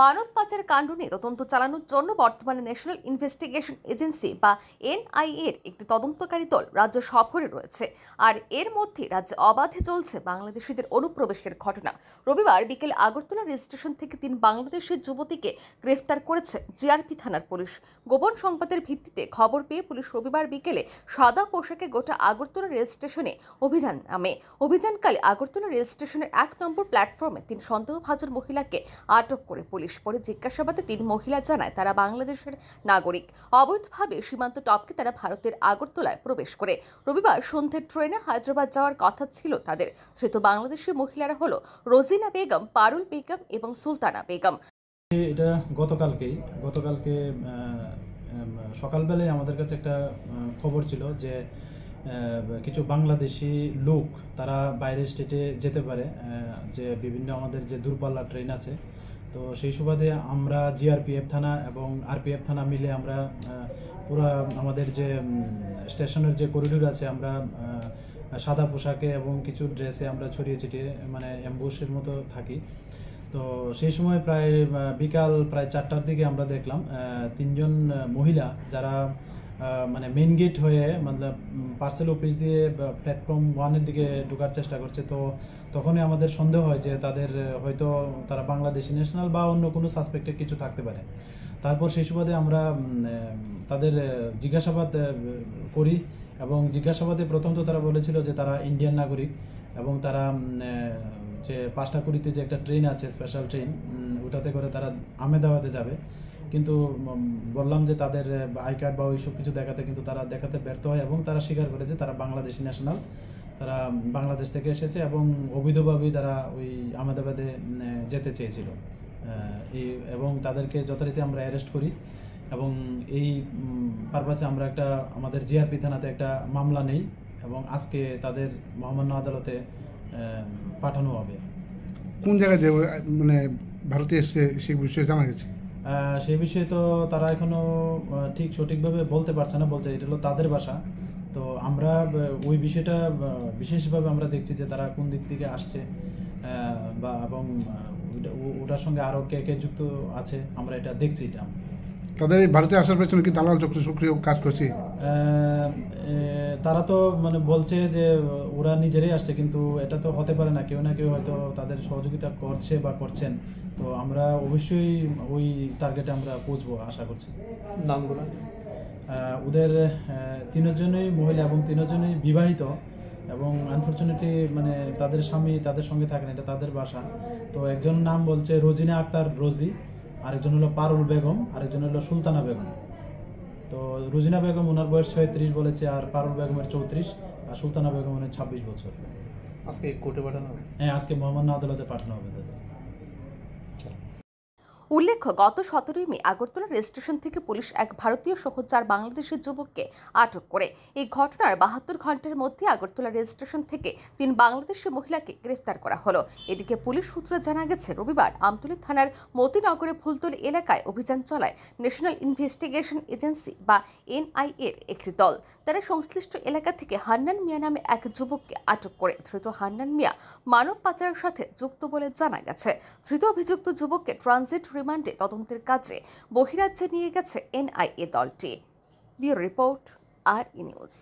মানব পাচার কাণ্ড নিয়ে তদন্ত চালানোর জন্য বর্তমানে ন্যাশনাল ইনভেস্টিগেশন এজেন্সি বা এনআইএর একটি তদন্তকারী দল রাজ্য সফরে রয়েছে আর এর মধ্যে রাজ্যে অবাধে চলছে বাংলাদেশিদের অনুপ্রবেশের ঘটনা রবিবার বিকেলে আগরতলা রেল স্টেশন থেকে তিন বাংলাদেশের যুবতীকে গ্রেফতার করেছে জিআরপি থানার পুলিশ গোপন সংবাদের ভিত্তিতে খবর পেয়ে পুলিশ রবিবার বিকেলে সাদা পোশাকে গোটা আগরতলা রেল স্টেশনে অভিযান নামে অভিযানকালে আগরতলা রেল স্টেশনের এক নম্বর প্ল্যাটফর্মে তিন সন্দেহভাজন মহিলাকে আটক করে পুলিশ পুলিশ পরে জিজ্ঞাসাবাদে তিন মহিলা জানায় তারা বাংলাদেশের নাগরিক অবৈধভাবে সীমান্ত টপকে তারা ভারতের আগরতলায় প্রবেশ করে রবিবার সন্ধ্যে ট্রেনে হায়দ্রাবাদ যাওয়ার কথা ছিল তাদের ধৃত বাংলাদেশি মহিলারা হলো রোজিনা বেগম পারুল বেগম এবং সুলতানা বেগম এটা গতকালকেই গতকালকে সকালবেলায় আমাদের কাছে একটা খবর ছিল যে কিছু বাংলাদেশি লোক তারা বাইরের স্টেটে যেতে পারে যে বিভিন্ন আমাদের যে দূরপাল্লা ট্রেন আছে তো সেই সুবাদে আমরা জিআরপিএফ থানা এবং আরপিএফ থানা মিলে আমরা পুরো আমাদের যে স্টেশনের যে করিডোর আছে আমরা সাদা পোশাকে এবং কিছু ড্রেসে আমরা ছড়িয়ে ছিটিয়ে মানে অ্যাম্বুসের মতো থাকি তো সেই সময় প্রায় বিকাল প্রায় চারটার দিকে আমরা দেখলাম তিনজন মহিলা যারা মানে মেন গেট হয়ে মানে পার্সেল অফিস দিয়ে প্ল্যাটফর্ম ওয়ানের দিকে ঢোকার চেষ্টা করছে তো তখনই আমাদের সন্দেহ হয় যে তাদের হয়তো তারা বাংলাদেশি ন্যাশনাল বা অন্য কোনো সাসপেক্টেড কিছু থাকতে পারে তারপর সেই সুবাদে আমরা তাদের জিজ্ঞাসাবাদ করি এবং জিজ্ঞাসাবাদে প্রথম তো তারা বলেছিল যে তারা ইন্ডিয়ান নাগরিক এবং তারা যে পাঁচটা কুড়িতে যে একটা ট্রেন আছে স্পেশাল ট্রেন ওটাতে করে তারা আমেদাবাদে যাবে কিন্তু বললাম যে তাদের আই কার্ড বা ওইসব কিছু দেখাতে কিন্তু তারা দেখাতে ব্যর্থ হয় এবং তারা স্বীকার করে যে তারা বাংলাদেশি ন্যাশনাল তারা বাংলাদেশ থেকে এসেছে এবং অবৈধভাবেই তারা ওই আহমেদাবাদে যেতে চেয়েছিল এবং তাদেরকে যথারীতি আমরা অ্যারেস্ট করি এবং এই পারপাসে আমরা একটা আমাদের জিআরপি থানাতে একটা মামলা নেই এবং আজকে তাদের মহামান্য আদালতে পাঠানো হবে কোন জায়গায় মানে ভারতে এসছে সেই বিষয়ে জানা গেছে সেই বিষয়ে তো তারা এখনও ঠিক সঠিকভাবে বলতে পারছে না বলছে এটা হলো তাদের ভাষা তো আমরা ওই বিষয়টা বিশেষভাবে আমরা দেখছি যে তারা কোন দিক থেকে আসছে বা এবং ওটার সঙ্গে আরও কে কে যুক্ত আছে আমরা এটা দেখছি এটা তাদের ভারতে আসার পেছনে কি দালাল চক্র সক্রিয় কাজ করছে তারা তো মানে বলছে যে ওরা নিজেরাই আসছে কিন্তু এটা তো হতে পারে না কেউ না কেউ হয়তো তাদের সহযোগিতা করছে বা করছেন তো আমরা অবশ্যই ওই টার্গেটে আমরা পৌঁছবো আশা করছি নামগুলো ওদের তিনজনই মহিলা এবং তিনজনই বিবাহিত এবং আনফর্চুনেটলি মানে তাদের স্বামী তাদের সঙ্গে থাকেন এটা তাদের বাসা তো একজন নাম বলছে রোজিনা আক্তার রোজি আরেকজন হলো পারুল বেগম আরেকজন হলো সুলতানা বেগম তো রুজিনা বেগম ওনার বয়স ছয়ত্রিশ বলেছে আর পারুল বেগমের চৌত্রিশ আর সুলতানা বেগম ওনার ছাব্বিশ বছর আজকে কোর্টে পাঠানো হবে হ্যাঁ আজকে মোহাম্মদ আদালতে পাঠানো হবে তাদের উল্লেখ্য গত সতেরোই মে আগরতলা রেলস্টেশন থেকে পুলিশ এক ভারতীয় সহ চার বাংলাদেশের যুবককে আটক করে এই ঘটনার বাহাত্তর ঘন্টার মধ্যে আগরতলা রেলস্টেশন থেকে তিন বাংলাদেশি মহিলাকে গ্রেফতার করা হলো এদিকে পুলিশ সূত্রে জানা গেছে রবিবার আমতলী থানার মতিনগরে ফুলতলি এলাকায় অভিযান চলায় ন্যাশনাল ইনভেস্টিগেশন এজেন্সি বা এনআইএর একটি দল তারা সংশ্লিষ্ট এলাকা থেকে হান্নান মিয়া নামে এক যুবককে আটক করে ধৃত হান্নান মিয়া মানব পাচারের সাথে যুক্ত বলে জানা গেছে ধৃত অভিযুক্ত যুবককে ট্রানজিট রিমান্ডে তদন্তের কাজে বহিরাজ্যে নিয়ে গেছে এনআইএ দলটি ব্যুরো রিপোর্ট আর ই নিউজ